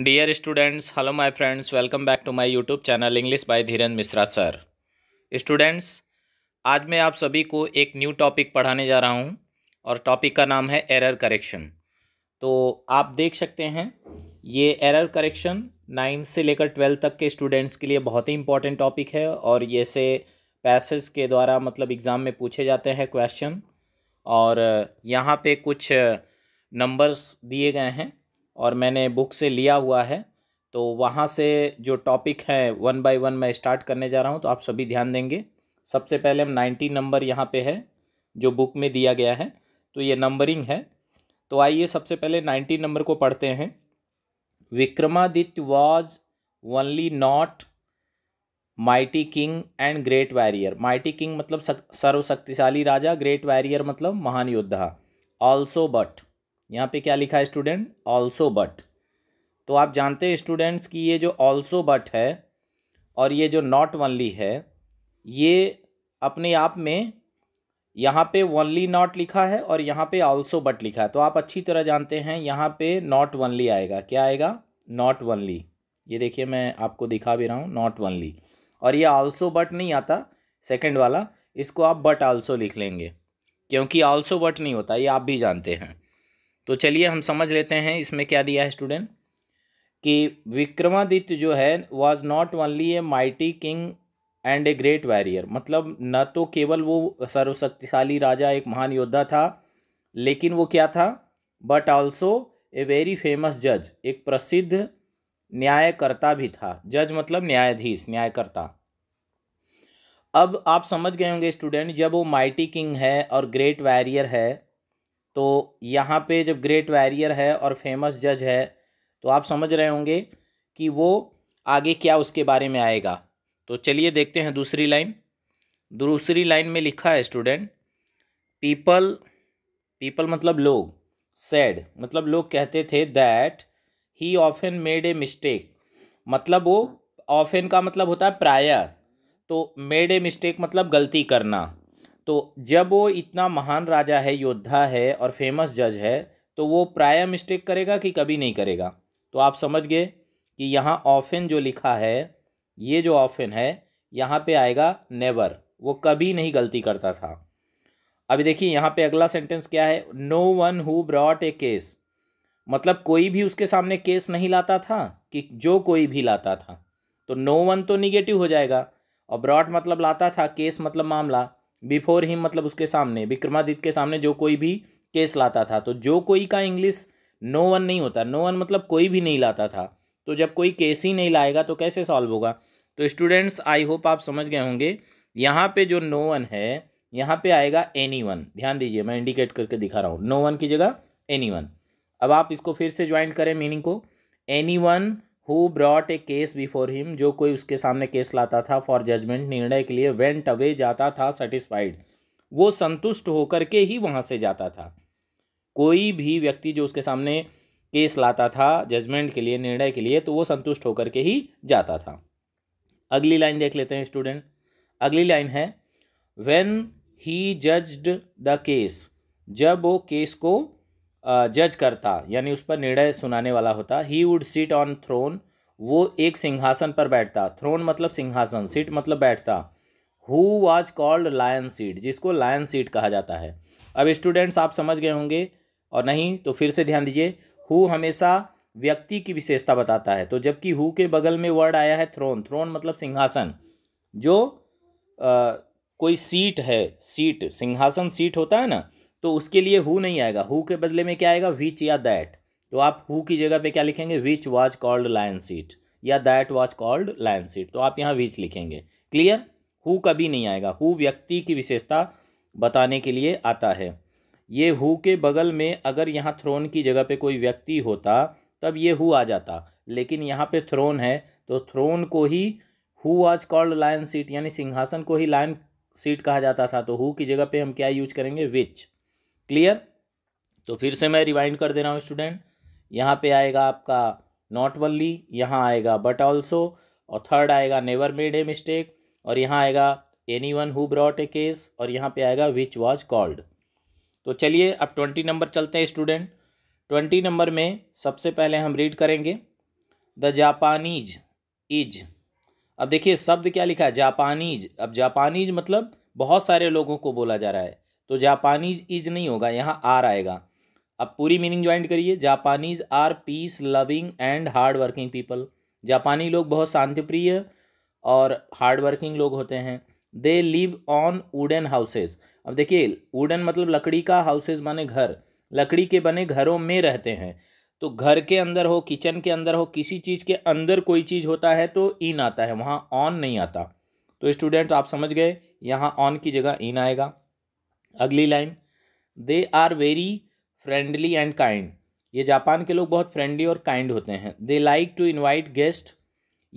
dear students hello my friends welcome back to my YouTube channel English by Dhiran Mishra sir students आज मैं आप सभी को एक न्यू टॉपिक पढ़ाने जा रहा हूं और टॉपिक का नाम है एरर करेक्शन तो आप देख सकते हैं ये एरर करेक्शन नाइन्थ से लेकर ट्वेल्थ तक के स्टूडेंट्स के लिए बहुत ही इंपॉर्टेंट टॉपिक है और ये से पैसेज के द्वारा मतलब एग्ज़ाम में पूछे जाते हैं क्वेश्चन और यहाँ पर कुछ नंबर्स दिए गए हैं और मैंने बुक से लिया हुआ है तो वहाँ से जो टॉपिक है वन बाय वन मैं स्टार्ट करने जा रहा हूँ तो आप सभी ध्यान देंगे सबसे पहले हम नाइन्टी नंबर यहाँ पे है जो बुक में दिया गया है तो ये नंबरिंग है तो आइए सबसे पहले नाइन्टी नंबर को पढ़ते हैं Vikramaditya was only not mighty king and great warrior mighty king मतलब सर्वशक्तिशाली राजा ग्रेट वैरियर मतलब महान योद्धा ऑल्सो बट यहाँ पे क्या लिखा है स्टूडेंट ऑल्सो बट तो आप जानते हैं स्टूडेंट्स कि ये जो ऑल्सो बट है और ये जो नॉट वनली है ये अपने आप में यहाँ पे वनली नॉट लिखा है और यहाँ पे ऑल्सो बट लिखा है तो आप अच्छी तरह जानते हैं यहाँ पे नॉट वनली आएगा क्या आएगा नॉट वनली ये देखिए मैं आपको दिखा भी रहा हूँ नॉट वनली और ये ऑल्सो बट नहीं आता सेकेंड वाला इसको आप बट ऑल्सो लिख लेंगे क्योंकि ऑल्सो बट नहीं होता ये आप भी जानते हैं तो चलिए हम समझ लेते हैं इसमें क्या दिया है स्टूडेंट कि विक्रमादित्य जो है was not only a mighty king and a great warrior मतलब न तो केवल वो सर्वशक्तिशाली राजा एक महान योद्धा था लेकिन वो क्या था but also a very famous जज एक प्रसिद्ध न्यायकर्ता भी था जज मतलब न्यायाधीश न्यायकर्ता अब आप समझ गए होंगे स्टूडेंट जब वो माइटी किंग है और ग्रेट वैरियर है तो यहाँ पे जब ग्रेट वैरियर है और फेमस जज है तो आप समझ रहे होंगे कि वो आगे क्या उसके बारे में आएगा तो चलिए देखते हैं दूसरी लाइन दूसरी लाइन में लिखा है स्टूडेंट पीपल पीपल मतलब लोग सैड मतलब लोग कहते थे that he often made a mistake मतलब वो ऑफेन का मतलब होता है प्रायर तो मेड ए मिस्टेक मतलब गलती करना तो जब वो इतना महान राजा है योद्धा है और फेमस जज है तो वो प्राय मिस्टेक करेगा कि कभी नहीं करेगा तो आप समझ गए कि यहाँ ऑफिन जो लिखा है ये जो ऑफिन है यहाँ पे आएगा नेवर वो कभी नहीं गलती करता था अभी देखिए यहाँ पे अगला सेंटेंस क्या है no one who brought a case मतलब कोई भी उसके सामने केस नहीं लाता था कि जो कोई भी लाता था तो नो वन तो निगेटिव हो जाएगा और ब्रॉड मतलब लाता था केस मतलब मामला बिफोर हिम मतलब उसके सामने विक्रमादित्य के सामने जो कोई भी केस लाता था तो जो कोई का इंग्लिश नो वन नहीं होता नो वन मतलब कोई भी नहीं लाता था तो जब कोई केस ही नहीं लाएगा तो कैसे सॉल्व होगा तो स्टूडेंट्स आई होप आप समझ गए होंगे यहाँ पे जो नो वन है यहाँ पे आएगा एनी वन ध्यान दीजिए मैं इंडिकेट करके दिखा रहा हूँ नो वन की जगह एनी वन अब आप इसको फिर से ज्वाइन करें मीनिंग को any one who brought a case before him जो कोई उसके सामने केस लाता था फॉर जजमेंट निर्णय के लिए वेंट अवे जाता था सेटिस्फाइड वो संतुष्ट होकर के ही वहाँ से जाता था कोई भी व्यक्ति जो उसके सामने केस लाता था जजमेंट के लिए निर्णय के लिए तो वो संतुष्ट होकर के ही जाता था अगली लाइन देख लेते हैं स्टूडेंट अगली लाइन है when he judged the case जब वो केस को जज करता यानी उस पर निर्णय सुनाने वाला होता he would sit on throne वो एक सिंहासन पर बैठता थ्रोन मतलब सिंहासन सीट मतलब बैठता who was called lion seat जिसको लायन सीट कहा जाता है अब स्टूडेंट्स आप समझ गए होंगे और नहीं तो फिर से ध्यान दीजिए हु हमेशा व्यक्ति की विशेषता बताता है तो जबकि हु के बगल में वर्ड आया है थ्रोन थ्रोन मतलब सिंहासन जो आ, कोई सीट है सीट सिंहासन सीट होता है ना तो उसके लिए हु नहीं आएगा हु के बदले में क्या आएगा विच या दैट तो आप हु की जगह पे क्या लिखेंगे which was called lion seat या that was called lion seat तो आप यहाँ विच लिखेंगे क्लियर हु कभी नहीं आएगा हु व्यक्ति की विशेषता बताने के लिए आता है ये हु के बगल में अगर यहाँ थ्रोन की जगह पे कोई व्यक्ति होता तब ये हु आ जाता लेकिन यहाँ पे थ्रोन है तो थ्रोन को he who was called lion seat यानी सिंहासन को ही लायन सीट कहा जाता था तो हु की जगह पे हम क्या यूज करेंगे विच क्लियर तो फिर से मैं रिवाइंड कर दे रहा हूँ स्टूडेंट यहाँ पे आएगा आपका नॉट वनली यहाँ आएगा बट ऑल्सो और थर्ड आएगा नेवर मेड ए मिस्टेक और यहाँ आएगा any one who brought a case और यहाँ पे आएगा विच वॉज कॉल्ड तो चलिए अब ट्वेंटी नंबर चलते हैं स्टूडेंट ट्वेंटी नंबर में सबसे पहले हम रीड करेंगे द जापानीज इज अब देखिए शब्द क्या लिखा है जापानीज अब जापानीज मतलब बहुत सारे लोगों को बोला जा रहा है तो जापानीज इज नहीं होगा यहाँ आर आएगा अब पूरी मीनिंग ज्वाइंट करिए Japanese are peace loving and hard working people जापानी लोग बहुत शांतिप्रिय और हार्ड वर्किंग लोग होते हैं they live on wooden houses अब देखिए वुडन मतलब लकड़ी का हाउसेज माने घर लकड़ी के बने घरों में रहते हैं तो घर के अंदर हो किचन के अंदर हो किसी चीज़ के अंदर कोई चीज़ होता है तो इन आता है वहाँ ऑन नहीं आता तो स्टूडेंट आप समझ गए यहाँ ऑन की जगह इन आएगा अगली line they are very friendly and kind ये जापान के लोग बहुत फ्रेंडली और काइंड होते हैं they like to invite guest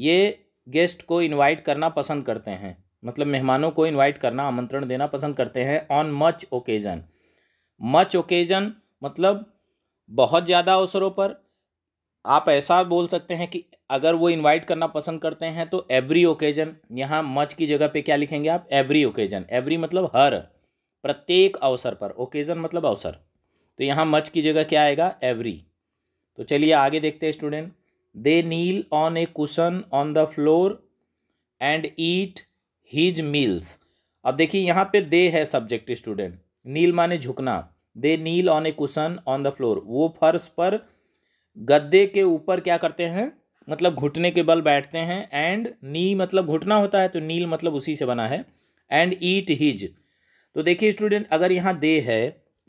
ये गेस्ट को इन्वाइट करना पसंद करते हैं मतलब मेहमानों को इन्वाइट करना आमंत्रण देना पसंद करते हैं on much occasion much occasion मतलब बहुत ज़्यादा अवसरों पर आप ऐसा बोल सकते हैं कि अगर वो इनवाइट करना पसंद करते हैं तो एवरी ओकेजन यहाँ मच की जगह पे क्या लिखेंगे आप एवरी ओकेजन एवरी मतलब हर प्रत्येक अवसर पर ओकेज़न मतलब अवसर तो यहाँ मच की जगह क्या आएगा एवरी तो चलिए आगे देखते हैं student they kneel on a cushion on the floor and eat his meals अब देखिए यहाँ पे दे है सब्जेक्ट स्टूडेंट नील माने झुकना they kneel on a cushion on the floor वो फर्श पर गद्दे के ऊपर क्या करते हैं मतलब घुटने के बल बैठते हैं एंड नी मतलब घुटना होता है तो नील मतलब उसी से बना है एंड ईट हिज तो देखिए स्टूडेंट अगर यहाँ दे है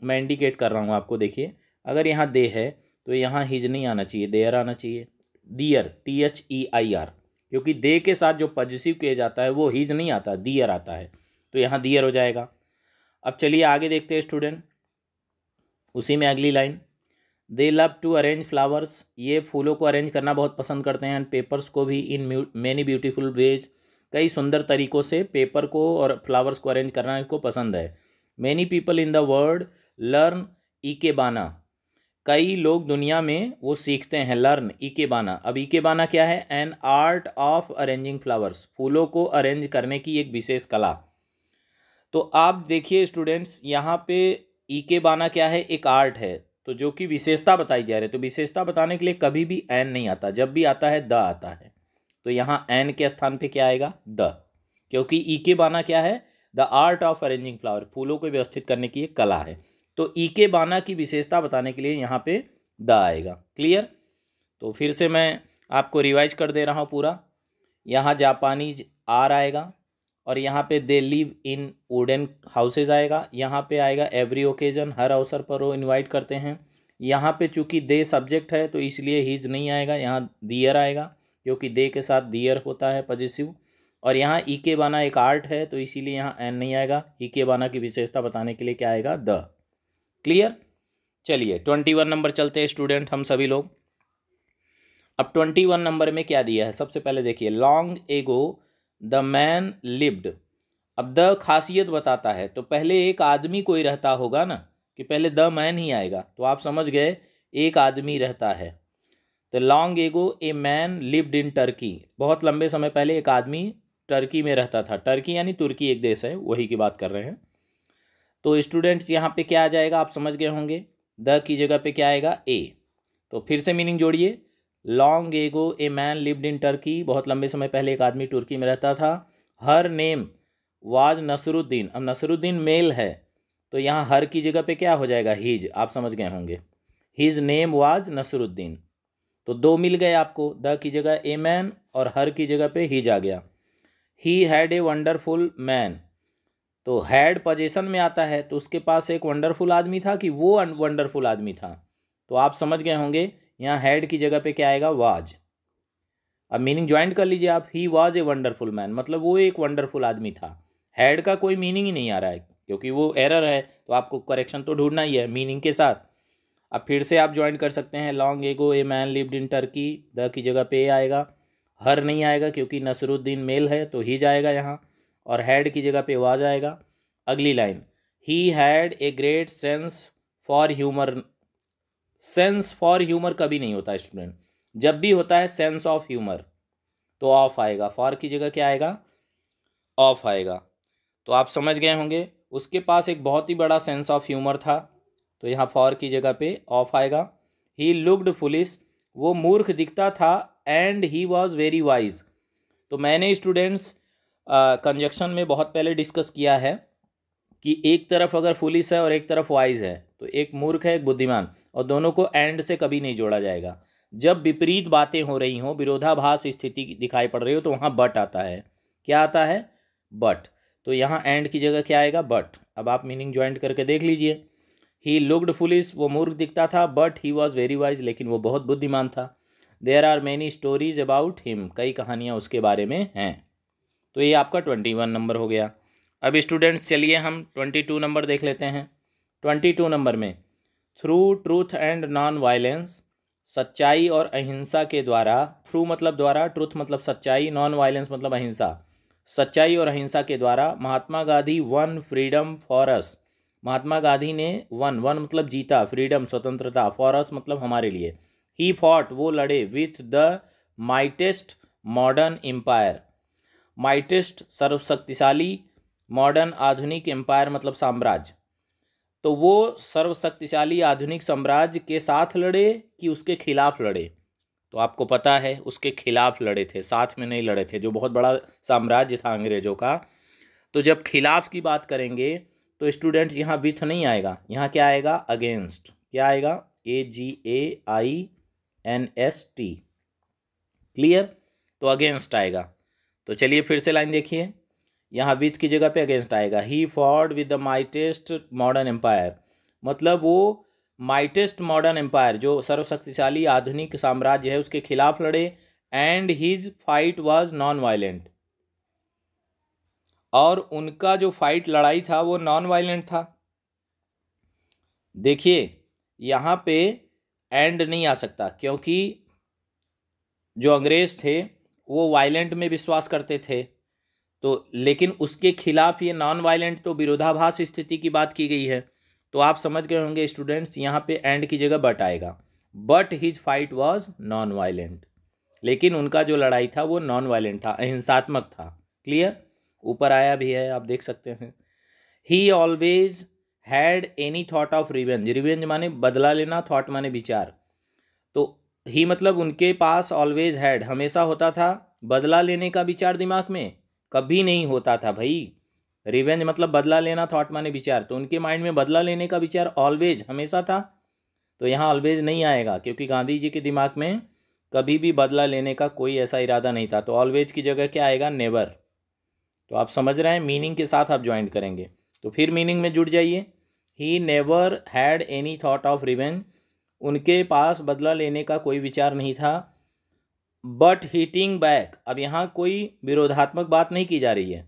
मैं इंडिकेट कर रहा हूँ आपको देखिए अगर यहाँ दे है तो यहाँ हिज नहीं आना चाहिए देयर आना चाहिए their T H E I R क्योंकि दे के साथ जो पॉजिटिव किया जाता है वो हिज नहीं आता दियर आता है तो यहाँ दियर हो जाएगा अब चलिए आगे देखते हैं स्टूडेंट उसी में अगली line they love to arrange flowers ये फूलों को अरेंज करना बहुत पसंद करते हैं एंड पेपर्स को भी इन मेनी ब्यूटीफुल वेज कई सुंदर तरीक़ों से पेपर को और फ्लावर्स को अरेंज करना इसको पसंद है many people in the world learn बाना कई लोग दुनिया में वो सीखते हैं लर्न बाना अब बाना क्या है an art of arranging flowers फूलों को अरेंज करने की एक विशेष कला तो आप देखिए स्टूडेंट्स यहाँ पे बाना क्या है एक आर्ट है तो जो कि विशेषता बताई जा रही है तो विशेषता बताने के लिए कभी भी एन नहीं आता जब भी आता है द आता है तो यहाँ एन के स्थान पे क्या आएगा द क्योंकि ई e के बाना क्या है the art of arranging flower फूलों को व्यवस्थित करने की एक कला है तो ई e के बाना की विशेषता बताने के लिए यहाँ पे द आएगा क्लियर तो फिर से मैं आपको रिवाइज कर दे रहा हूँ पूरा यहाँ जापानी आर आएगा और यहाँ पे they live in wooden houses आएगा यहाँ पे आएगा एवरी ओकेजन हर अवसर पर वो इनवाइट करते हैं यहाँ पे चूंकि दे सब्जेक्ट है तो इसलिए हीज नहीं आएगा यहाँ दियर आएगा क्योंकि दे के साथ दियर होता है पॉजिटिव और यहाँ ई के बाना एक आर्ट है तो इसीलिए यहाँ एन नहीं आएगा ई के बाना की विशेषता बताने के लिए क्या आएगा द क्लियर चलिए ट्वेंटी वन नंबर चलते हैं स्टूडेंट हम सभी लोग अब ट्वेंटी वन नंबर में क्या दिया है सबसे पहले देखिए long ago the man lived अब द खासियत बताता है तो पहले एक आदमी कोई रहता होगा ना कि पहले द मैन ही आएगा तो आप समझ गए एक आदमी रहता है तो long ago a man lived in Turkey बहुत लंबे समय पहले एक आदमी टर्की में रहता था टर्की यानी तुर्की एक देश है वही की बात कर रहे हैं तो स्टूडेंट्स यहाँ पे क्या आ जाएगा आप समझ गए होंगे द की जगह पे क्या आएगा ए तो फिर से मीनिंग जोड़िए long ago a man lived in Turkey बहुत लंबे समय पहले एक आदमी तुर्की में रहता था हर नेम वाज नसरुद्दीन अब नसरुद्दीन मेल है तो यहाँ हर की जगह पे क्या हो जाएगा हीज आप समझ गए होंगे हीज नेम वाज नसरुद्दीन तो दो मिल गए आपको द की जगह ए मैन और हर की जगह पे ही जा गया he had a wonderful man तो हैड पोजेशन में आता है तो उसके पास एक वंडरफुल आदमी था कि वो वंडरफुल आदमी था तो आप समझ गए होंगे यहाँ हैड की जगह पे क्या आएगा वाज अब मीनिंग ज्वाइंट कर लीजिए आप he was a wonderful man मतलब वो एक वंडरफुल आदमी था हैड का कोई मीनिंग ही नहीं आ रहा है क्योंकि वो एरर है तो आपको करेक्शन तो ढूंढना ही है मीनिंग के साथ अब फिर से आप ज्वाइन कर सकते हैं long ago a man lived in Turkey the की जगह पे आएगा हर नहीं आएगा क्योंकि नसरुद्दीन मेल है तो ही जाएगा यहाँ और हैड की जगह पे वाज आएगा अगली line he had a great sense for humour sense for humour कभी नहीं होता स्टूडेंट जब भी होता है सेंस ऑफ ह्यूमर तो ऑफ आएगा फॉर की जगह क्या आएगा ऑफ आएगा तो आप समझ गए होंगे उसके पास एक बहुत ही बड़ा सेंस ऑफ ह्यूमर था तो यहाँ फॉर की जगह पे ऑफ आएगा ही लुकड फुलिस वो मूर्ख दिखता था and he was very wise तो मैंने स्टूडेंट्स कंजक्शन में बहुत पहले डिस्कस किया है कि एक तरफ अगर फुलिस है और एक तरफ वाइज है तो एक मूर्ख है एक बुद्धिमान और दोनों को एंड से कभी नहीं जोड़ा जाएगा जब विपरीत बातें हो रही हों विरोधाभास स्थिति दिखाई पड़ रही हो तो वहाँ बट आता है क्या आता है बट तो यहाँ एंड की जगह क्या आएगा बट अब आप मीनिंग ज्वाइंट करके देख लीजिए ही लुकड फुलिस वो मूर्ख दिखता था but he was very wise लेकिन वो बहुत बुद्धिमान था there are many stories about him कई कहानियाँ उसके बारे में हैं तो ये आपका ट्वेंटी वन नंबर हो गया अब स्टूडेंट्स चलिए हम ट्वेंटी टू नंबर देख लेते हैं ट्वेंटी टू नंबर में through truth and non violence सच्चाई और अहिंसा के द्वारा थ्रू मतलब द्वारा ट्रूथ मतलब सच्चाई नॉन वायलेंस मतलब अहिंसा सच्चाई और अहिंसा के द्वारा Mahatma Gandhi won freedom for us Mahatma Gandhi ने वन वन मतलब जीता फ्रीडम स्वतंत्रता फॉरस मतलब हमारे लिए ही फॉट वो लड़े with the mightiest modern empire mightiest सर्वशक्तिशाली मॉडर्न आधुनिक एम्पायर मतलब साम्राज्य तो वो सर्वशक्तिशाली आधुनिक साम्राज्य के साथ लड़े कि उसके खिलाफ लड़े तो आपको पता है उसके खिलाफ लड़े थे साथ में नहीं लड़े थे जो बहुत बड़ा साम्राज्य था अंग्रेजों का तो जब खिलाफ की बात करेंगे तो स्टूडेंट्स यहाँ विथ नहीं आएगा यहाँ क्या आएगा अगेंस्ट क्या आएगा A G A I N S T clear तो अगेंस्ट आएगा तो चलिए फिर से लाइन देखिए यहाँ विथ की जगह पे अगेंस्ट आएगा he fought with the mightiest modern empire मतलब वो माइटेस्ट मॉडर्न एम्पायर जो सर्वशक्तिशाली आधुनिक साम्राज्य है उसके खिलाफ लड़े and his fight was non violent और उनका जो फाइट लड़ाई था वो नॉन वायलेंट था देखिए यहाँ पे एंड नहीं आ सकता क्योंकि जो अंग्रेज़ थे वो वायलेंट में विश्वास करते थे तो लेकिन उसके खिलाफ ये नॉन वायलेंट तो विरोधाभास स्थिति की बात की गई है तो आप समझ गए होंगे स्टूडेंट्स यहाँ पे एंड की जगह बट आएगा but his fight was non violent लेकिन उनका जो लड़ाई था वो नॉन वायलेंट था अहिंसात्मक था क्लियर ऊपर आया भी है आप देख सकते हैं he always had any thought of revenge revenge माने बदला लेना थाट माने विचार तो ही मतलब उनके पास ऑलवेज हैड हमेशा होता था बदला लेने का विचार दिमाग में कभी नहीं होता था भाई रिवेंज मतलब बदला लेना थाट माने विचार तो उनके माइंड में बदला लेने का विचार ऑलवेज हमेशा था तो यहाँ ऑलवेज नहीं आएगा क्योंकि गांधी जी के दिमाग में कभी भी बदला लेने का कोई ऐसा इरादा नहीं था तो ऑलवेज की जगह क्या आएगा नेवर तो आप समझ रहे हैं मीनिंग के साथ आप ज्वाइन करेंगे तो फिर मीनिंग में जुड़ जाइए he never had any thought of revenge उनके पास बदला लेने का कोई विचार नहीं था बट हीटिंग बैक अब यहाँ कोई विरोधात्मक बात नहीं की जा रही है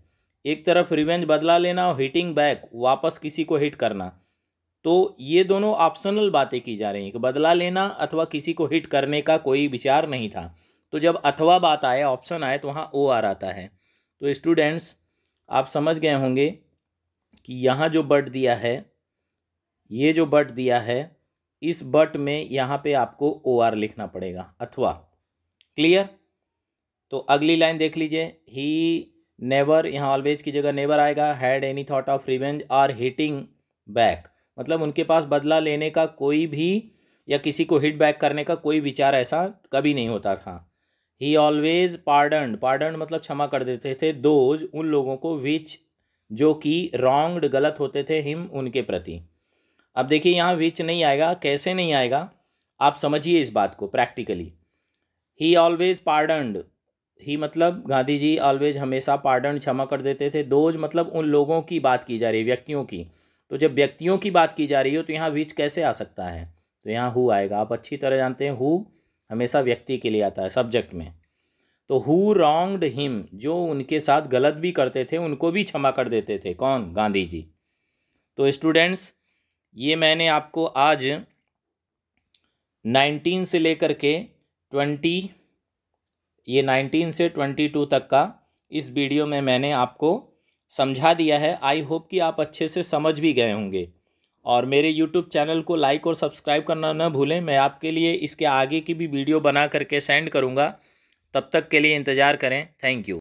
एक तरफ रिवेंज बदला लेना और हीटिंग बैक वापस किसी को हिट करना तो ये दोनों ऑप्शनल बातें की जा रही हैं कि बदला लेना अथवा किसी को हिट करने का कोई विचार नहीं था तो जब अथवा बात आए ऑप्शन आए तो वहाँ ओ आ रहा है तो स्टूडेंट्स आप समझ गए होंगे कि यहाँ जो बट दिया है ये जो बट दिया है इस बट में यहाँ पे आपको ओ आर लिखना पड़ेगा अथवा क्लियर तो अगली लाइन देख लीजिए ही नेवर यहाँ ऑलवेज की जगह नेवर आएगा had any thought of revenge or hitting back मतलब उनके पास बदला लेने का कोई भी या किसी को हिट बैक करने का कोई विचार ऐसा कभी नहीं होता था ही ऑलवेज पार्डन पार्डन मतलब क्षमा कर देते थे दोज उन लोगों को विच जो कि रॉन्ग्ड गलत होते थे हिम उनके प्रति अब देखिए यहाँ विच नहीं आएगा कैसे नहीं आएगा आप समझिए इस बात को practically he always pardoned he मतलब गांधी जी ऑलवेज हमेशा पार्डन क्षमा कर देते थे दोज मतलब उन लोगों की बात की जा रही है व्यक्तियों की तो जब व्यक्तियों की बात की जा रही हो तो यहाँ विच कैसे आ सकता है तो यहाँ हु आएगा आप अच्छी तरह जानते हैं हु हमेशा व्यक्ति के लिए आता है सब्जेक्ट में तो हु रॉन्ग्ड हिम जो उनके साथ गलत भी करते थे उनको भी क्षमा कर देते थे कौन गांधी जी तो स्टूडेंट्स ये मैंने आपको आज नाइनटीन से लेकर के ट्वेंटी ये नाइनटीन से ट्वेंटी टू तक का इस वीडियो में मैंने आपको समझा दिया है आई होप कि आप अच्छे से समझ भी गए होंगे और मेरे YouTube चैनल को लाइक और सब्सक्राइब करना ना भूलें मैं आपके लिए इसके आगे की भी वीडियो बना करके सेंड करूँगा तब तक के लिए इंतज़ार करें थैंक यू